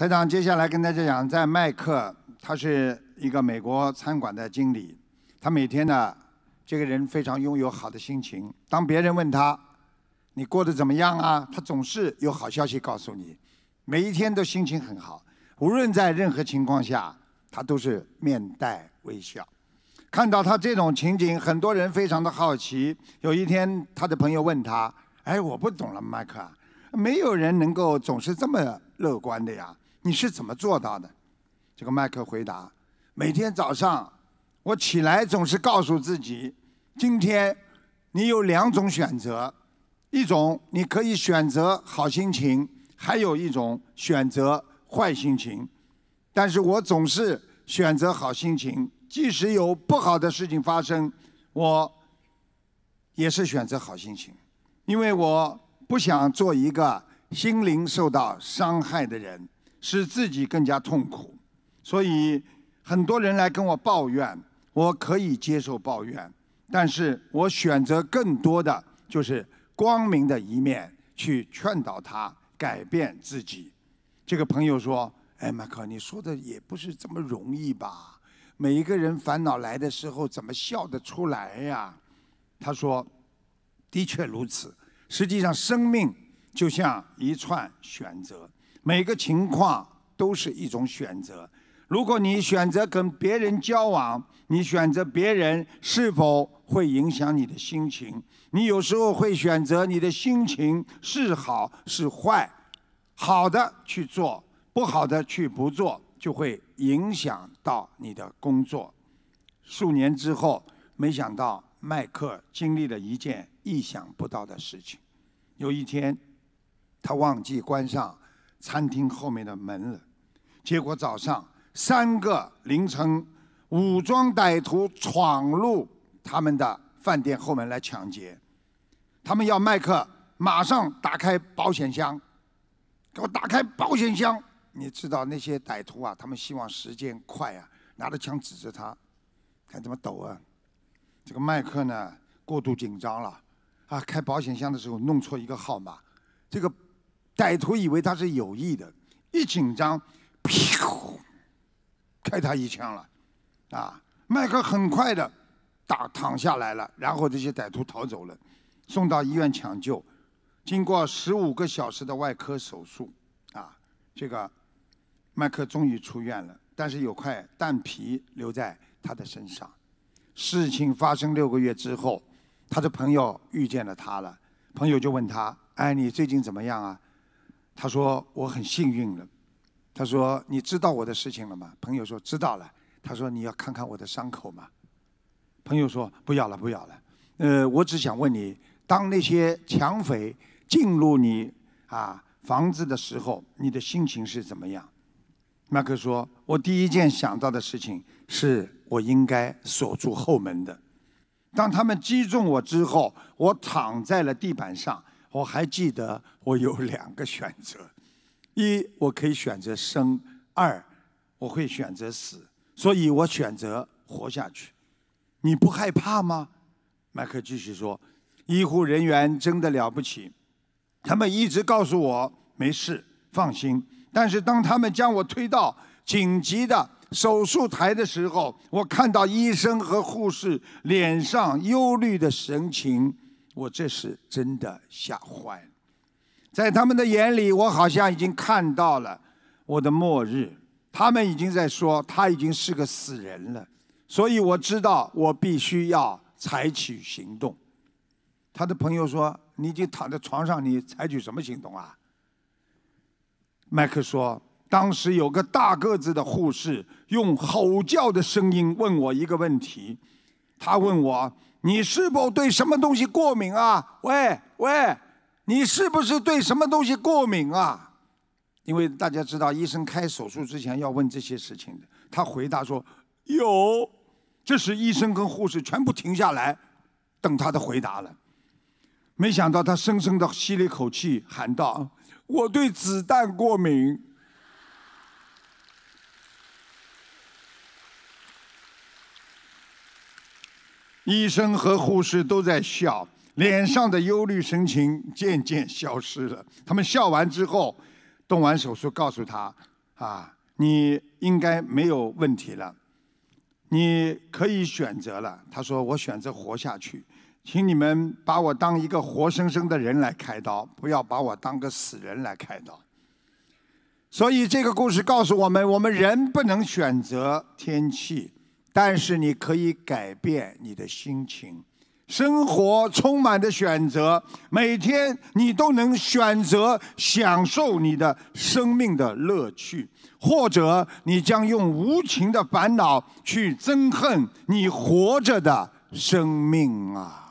台长，接下来跟大家讲，在麦克，他是一个美国餐馆的经理，他每天呢，这个人非常拥有好的心情。当别人问他，你过得怎么样啊？他总是有好消息告诉你，每一天都心情很好。无论在任何情况下，他都是面带微笑。看到他这种情景，很多人非常的好奇。有一天，他的朋友问他，哎，我不懂了，麦克，没有人能够总是这么乐观的呀。你是怎么做到的？这个麦克回答：“每天早上我起来，总是告诉自己，今天你有两种选择，一种你可以选择好心情，还有一种选择坏心情。但是我总是选择好心情，即使有不好的事情发生，我也是选择好心情，因为我不想做一个心灵受到伤害的人。”使自己更加痛苦，所以很多人来跟我抱怨。我可以接受抱怨，但是我选择更多的就是光明的一面，去劝导他改变自己。这个朋友说：“哎，麦克，你说的也不是这么容易吧？每一个人烦恼来的时候，怎么笑得出来呀？”他说：“的确如此。实际上，生命就像一串选择。”每个情况都是一种选择。如果你选择跟别人交往，你选择别人是否会影响你的心情？你有时候会选择你的心情是好是坏，好的去做，不好的去不做，就会影响到你的工作。数年之后，没想到麦克经历了一件意想不到的事情。有一天，他忘记关上。餐厅后面的门了，结果早上三个凌晨，武装歹徒闯入他们的饭店后门来抢劫，他们要麦克马上打开保险箱，给我打开保险箱！你知道那些歹徒啊，他们希望时间快啊，拿着枪指着他，看怎么抖啊！这个麦克呢，过度紧张了，啊，开保险箱的时候弄错一个号码，这个。歹徒以为他是有意的，一紧张，砰，开他一枪了，啊！麦克很快的打躺下来了，然后这些歹徒逃走了，送到医院抢救，经过十五个小时的外科手术，啊，这个麦克终于出院了，但是有块蛋皮留在他的身上。事情发生六个月之后，他的朋友遇见了他了，朋友就问他：“哎，你最近怎么样啊？”他说：“我很幸运了。”他说：“你知道我的事情了吗？”朋友说：“知道了。”他说：“你要看看我的伤口吗？”朋友说：“不要了，不要了。”呃，我只想问你：当那些抢匪进入你啊房子的时候，你的心情是怎么样？麦克说：“我第一件想到的事情是我应该锁住后门的。当他们击中我之后，我躺在了地板上。”我还记得，我有两个选择：一，我可以选择生；二，我会选择死。所以，我选择活下去。你不害怕吗？麦克继续说：“医护人员真的了不起，他们一直告诉我没事，放心。但是，当他们将我推到紧急的手术台的时候，我看到医生和护士脸上忧虑的神情。”我这是真的吓坏了，在他们的眼里，我好像已经看到了我的末日。他们已经在说他已经是个死人了，所以我知道我必须要采取行动。他的朋友说：“你已经躺在床上，你采取什么行动啊？”麦克说：“当时有个大个子的护士用吼叫的声音问我一个问题，他问我。”你是否对什么东西过敏啊？喂喂，你是不是对什么东西过敏啊？因为大家知道，医生开手术之前要问这些事情的。他回答说：“有。”这时，医生跟护士全部停下来，等他的回答了。没想到，他深深的吸了一口气，喊道：“我对子弹过敏。”医生和护士都在笑，脸上的忧虑神情渐渐消失了。他们笑完之后，动完手术，告诉他：“啊，你应该没有问题了，你可以选择了。”他说：“我选择活下去，请你们把我当一个活生生的人来开刀，不要把我当个死人来开刀。”所以这个故事告诉我们：我们人不能选择天气。但是你可以改变你的心情，生活充满着选择，每天你都能选择享受你的生命的乐趣，或者你将用无情的烦恼去憎恨你活着的生命啊。